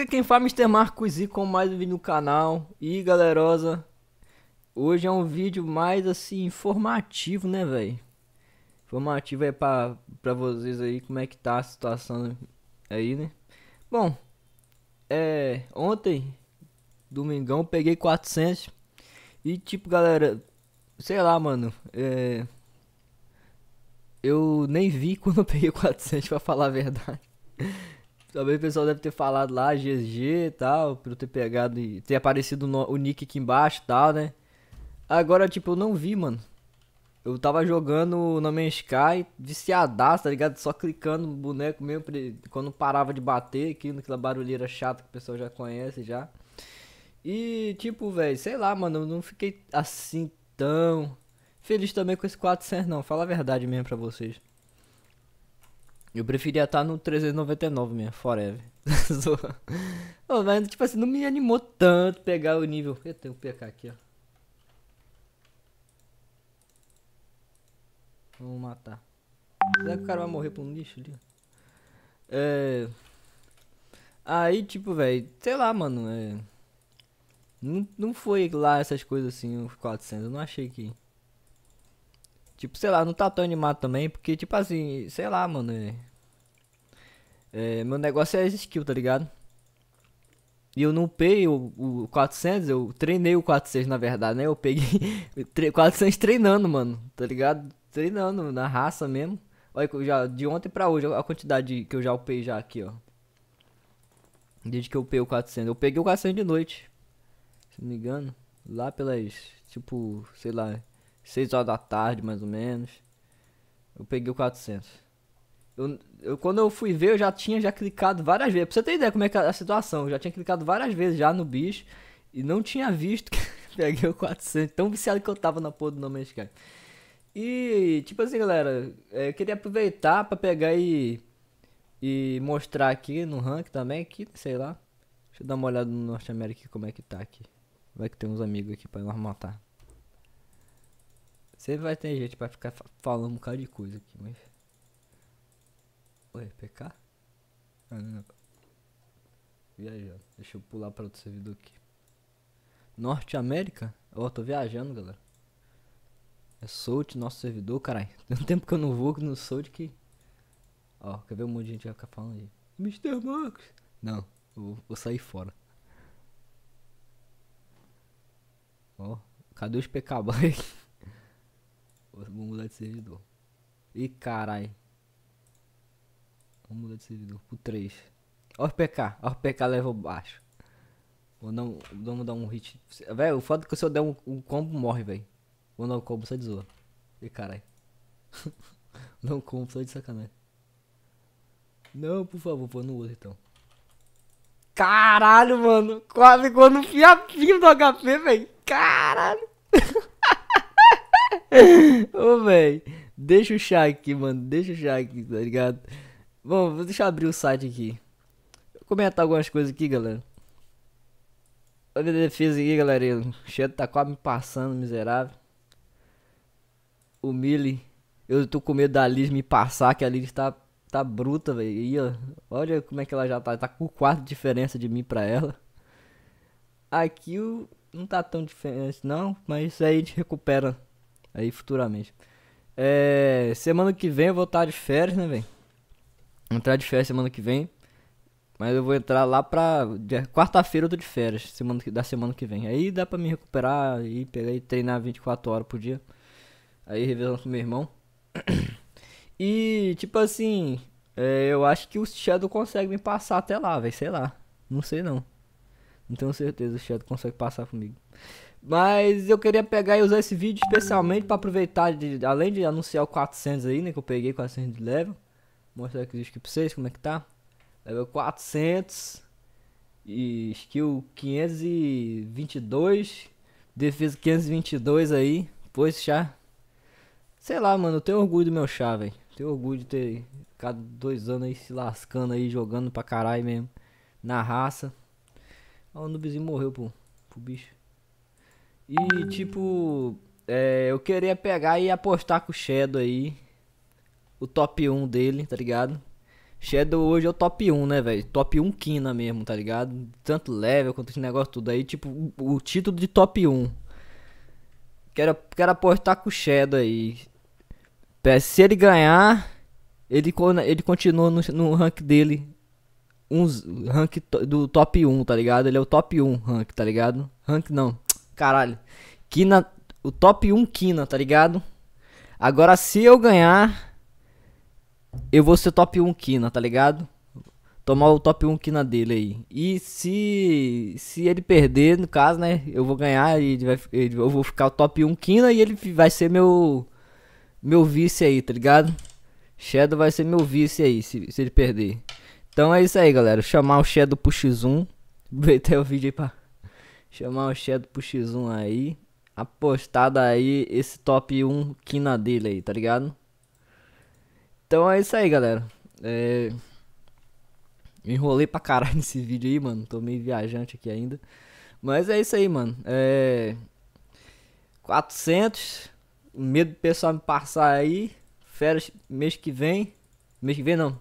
aqui quem fala é Mr. Marcos e com mais um vídeo no canal. E galerosa, hoje é um vídeo mais assim informativo, né, velho? Informativo é pra, pra vocês aí como é que tá a situação aí, né? Bom, é, ontem, domingão, peguei 400 e tipo, galera, sei lá, mano, é, eu nem vi quando eu peguei 400 pra falar a verdade talvez o pessoal deve ter falado lá, GG e tal, por eu ter pegado e ter aparecido no, o nick aqui embaixo e tal, né? Agora, tipo, eu não vi, mano. Eu tava jogando No Man's Sky, viciadaço, tá ligado? Só clicando no boneco mesmo, quando parava de bater, aqui naquela barulheira chata que o pessoal já conhece já. E, tipo, velho, sei lá, mano, eu não fiquei assim tão feliz também com esse 400 não, fala a verdade mesmo pra vocês. Eu preferia estar tá no 399 mesmo, forever. oh, tipo assim, não me animou tanto pegar o nível. Eu tenho um PK aqui, ó. Vamos matar. Será que o cara vai morrer por um lixo ali? É... Aí, tipo, velho, sei lá, mano. É... Não, não foi lá essas coisas assim, os 400. Eu não achei que. Tipo, sei lá, não tá tão animado também, porque, tipo assim, sei lá, mano. É... É, meu negócio é as skills, tá ligado? E eu não upei o, o 400, eu treinei o 400 na verdade, né? Eu peguei 400 treinando, mano, tá ligado? Treinando na raça mesmo. Olha, já, de ontem pra hoje, a quantidade que eu já upei já aqui, ó. Desde que eu upei o 400. Eu peguei o 400 de noite. Se não me engano. Lá pelas, tipo, sei lá, 6 horas da tarde, mais ou menos. Eu peguei o 400. Eu, eu, quando eu fui ver, eu já tinha já clicado várias vezes. Pra você ter ideia como é, é a situação, eu já tinha clicado várias vezes já no bicho e não tinha visto que peguei o 400. Tão viciado que eu tava na porra do nome Man's Sky. E, tipo assim, galera, é, eu queria aproveitar pra pegar e, e mostrar aqui no rank também, aqui, sei lá. Deixa eu dar uma olhada no Norte América como é que tá aqui. Vai que tem uns amigos aqui pra nós matar. Sempre vai ter gente pra ficar falando um bocado de coisa aqui, mas... Foi, PK? Ah, não. Viajando. Deixa eu pular para outro servidor aqui. Norte América? Ó, oh, tô viajando, galera. É Soult, nosso servidor, caralho. Tem um tempo que eu não vou no de que... Ó, quer ver um monte de gente vai ficar falando aí. Mr. Max! Não, vou, vou sair fora. Ó, cadê os PK Vou mudar de servidor. Ih, caralho. Vamos mudar de servidor pro 3. o PK level baixo. Vou não, vamos dar um hit. Velho, o foda é que se eu der um, um combo, morre, velho. Vou dar um combo só de zoa. E caralho. não combo só de sacanagem. Não, por favor, vou no outro então. Caralho, mano. Quase quando no fiapinho do HP, velho. Caralho. Ô, velho. Deixa o chá aqui, mano. Deixa o chá aqui, tá ligado? Bom, deixa eu abrir o site aqui. Vou comentar algumas coisas aqui, galera. Olha a defesa aqui, galera. O Shadow tá quase me passando, miserável. O Mili. Eu tô com medo da Liz me passar, que a Liz tá, tá bruta, velho. Olha como é que ela já tá. Tá com quatro de diferença de mim pra ela. Aqui o. Não tá tão diferente, não. Mas isso aí a gente recupera aí futuramente. É, semana que vem eu vou estar tá de férias, né, velho? entrar de férias semana que vem. Mas eu vou entrar lá pra. Quarta-feira eu tô de férias, semana, da semana que vem. Aí dá pra me recuperar e pegar e treinar 24 horas por dia. Aí revelando com meu irmão. E, tipo assim, é, eu acho que o Shadow consegue me passar até lá, velho. Sei lá. Não sei não. Não tenho certeza se o Shadow consegue passar comigo. Mas eu queria pegar e usar esse vídeo especialmente para aproveitar, de, além de anunciar o 400 aí, né? Que eu peguei 400 de level mostrar aqui os skills pra vocês, como é que tá. Level 400. E skill 522. Defesa 522 aí. Pois chá. Sei lá, mano, eu tenho orgulho do meu chá, velho. Tenho orgulho de ter ficado dois anos aí se lascando aí, jogando pra caralho mesmo. Na raça. Ó, o noobzinho morreu pro, pro bicho. E tipo, é, eu queria pegar e apostar com o Shadow aí o top 1 dele, tá ligado? Shadow hoje é o top 1, né, velho? Top 1 Kina mesmo, tá ligado? Tanto level quanto esse negócio tudo aí, tipo, o título de top 1. Quero, quero apostar com o Shadow aí. Se ele ganhar, ele, ele continua no, no rank dele. Uns, rank do top 1, tá ligado? Ele é o top 1 rank, tá ligado? Rank não. Caralho. Kina. O top 1 Kina, tá ligado? Agora se eu ganhar eu vou ser top 1 Kina, tá ligado? Tomar o top 1 Kina dele aí. E se se ele perder, no caso, né, eu vou ganhar e vai, eu vou ficar o top 1 Kina e ele vai ser meu meu vice aí, tá ligado? Shadow vai ser meu vice aí, se, se ele perder. Então é isso aí, galera. Chamar o Shadow pro X1. Aproveitar o vídeo aí pra chamar o Shadow pro X1 aí. Apostada aí esse top 1 quina dele aí, tá ligado? Então é isso aí, galera. É... enrolei pra caralho nesse vídeo aí, mano. Tô meio viajante aqui ainda. Mas é isso aí, mano. É... 400. Medo do pessoal me passar aí. Férias mês que vem. Mês que vem não.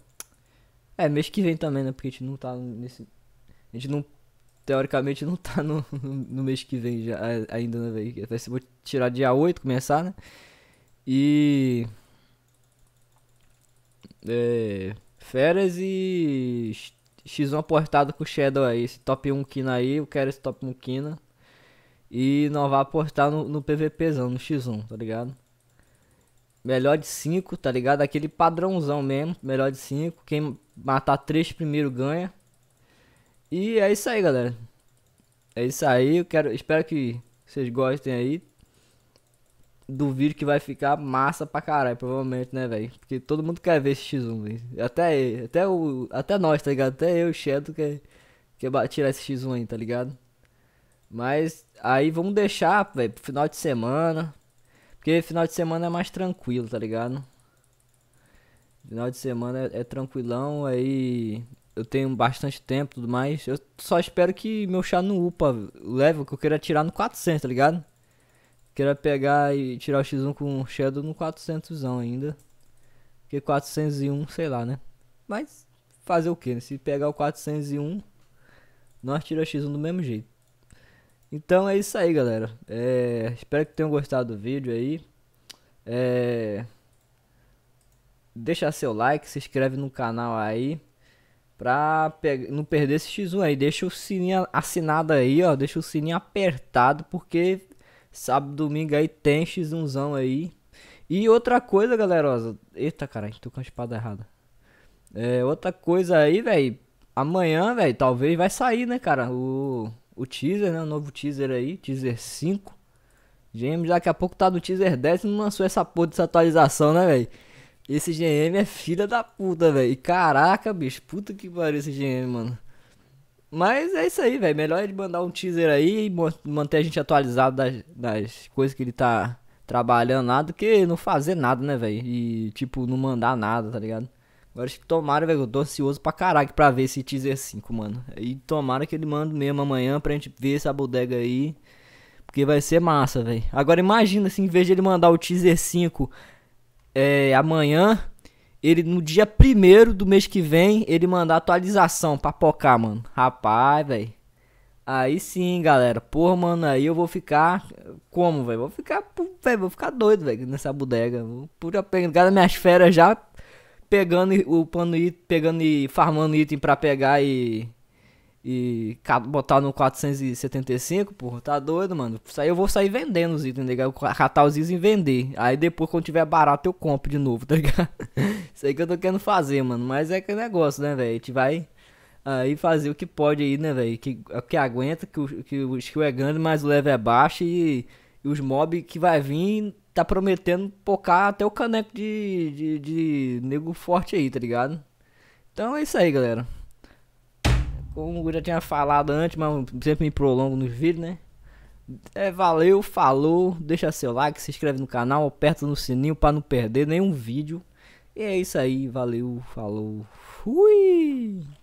É, mês que vem também, né? Porque a gente não tá nesse. A gente não. Teoricamente não tá no, no mês que vem já, ainda, né, velho? Vai ser vou tirar dia 8, começar, né? E. É, férias e X1 aportado com o Shadow aí. Esse top 1 Kina aí, eu quero esse top 1 Kina. E não vai aportar no, no PVPzão, no X1, tá ligado? Melhor de 5, tá ligado? Aquele padrãozão mesmo. Melhor de 5. Quem matar 3 primeiro ganha. E é isso aí, galera. É isso aí. Eu quero, espero que vocês gostem aí do vídeo que vai ficar massa pra caralho, provavelmente, né, velho? Porque todo mundo quer ver esse X1, velho. Até, até, o, até nós, tá ligado? Até eu, o Shadow, quer, quer tirar esse X1 aí, tá ligado? Mas aí vamos deixar, velho, pro final de semana. Porque final de semana é mais tranquilo, tá ligado? Final de semana é, é tranquilão, aí eu tenho bastante tempo e tudo mais. Eu só espero que meu chá não upa level que eu queira tirar no 400, tá ligado? Queira pegar e tirar o X1 com o Shadow no 400 ainda. Porque 401, sei lá, né? Mas fazer o que? Né? Se pegar o 401, nós tira o X1 do mesmo jeito. Então é isso aí, galera. É, espero que tenham gostado do vídeo aí. É, deixa seu like, se inscreve no canal aí. Pra não perder esse X1 aí. Deixa o sininho assinado aí, ó. Deixa o sininho apertado, porque Sábado, domingo aí tem X1zão aí. E outra coisa, galera. Eita, caralho, tô com a espada errada. É, outra coisa aí, velho. Amanhã, velho, talvez vai sair, né, cara? O, o teaser, né? O novo teaser aí, teaser 5. GM daqui a pouco tá no teaser 10 e não lançou essa porra dessa atualização, né, velho? Esse GM é filha da puta, velho. Caraca, bicho. Puta que pariu esse GM, mano. Mas é isso aí, velho. Melhor ele mandar um teaser aí e manter a gente atualizado das, das coisas que ele tá trabalhando lá do que não fazer nada, né, velho? E, tipo, não mandar nada, tá ligado? Agora acho que tomara, velho. Eu tô ansioso pra caralho pra ver esse teaser 5, mano. E tomara que ele manda mesmo amanhã pra gente ver essa bodega aí. Porque vai ser massa, velho. Agora imagina assim, em vez de ele mandar o teaser 5 é, amanhã, ele no dia primeiro do mês que vem, ele mandar atualização pra pocar, mano. Rapaz, velho. Aí sim, galera. Porra, mano, aí eu vou ficar. Como, velho? Vou ficar. Véio, vou ficar doido, velho, nessa bodega. Vou pura pegada minhas férias já. Pegando o pano e pegando e farmando item pra pegar e. E botar no 475, porra, tá doido, mano. Isso aí eu vou sair vendendo os itens, tá ligado? Catar os itens e vender. Aí depois, quando tiver barato, eu compro de novo, tá ligado? Sei que eu tô querendo fazer, mano. Mas é que é negócio, né, velho? A gente vai aí fazer o que pode aí, né, velho? Que, é que aguenta, que o, que o skill é grande, mas o level é baixo e, e os mobs que vai vir tá prometendo pocar até o caneco de, de, de nego forte aí, tá ligado? Então é isso aí, galera. Como eu já tinha falado antes, mas sempre me prolongo nos vídeos, né? É, valeu, falou, deixa seu like, se inscreve no canal, aperta no sininho para não perder nenhum vídeo. E é isso aí, valeu, falou, fui!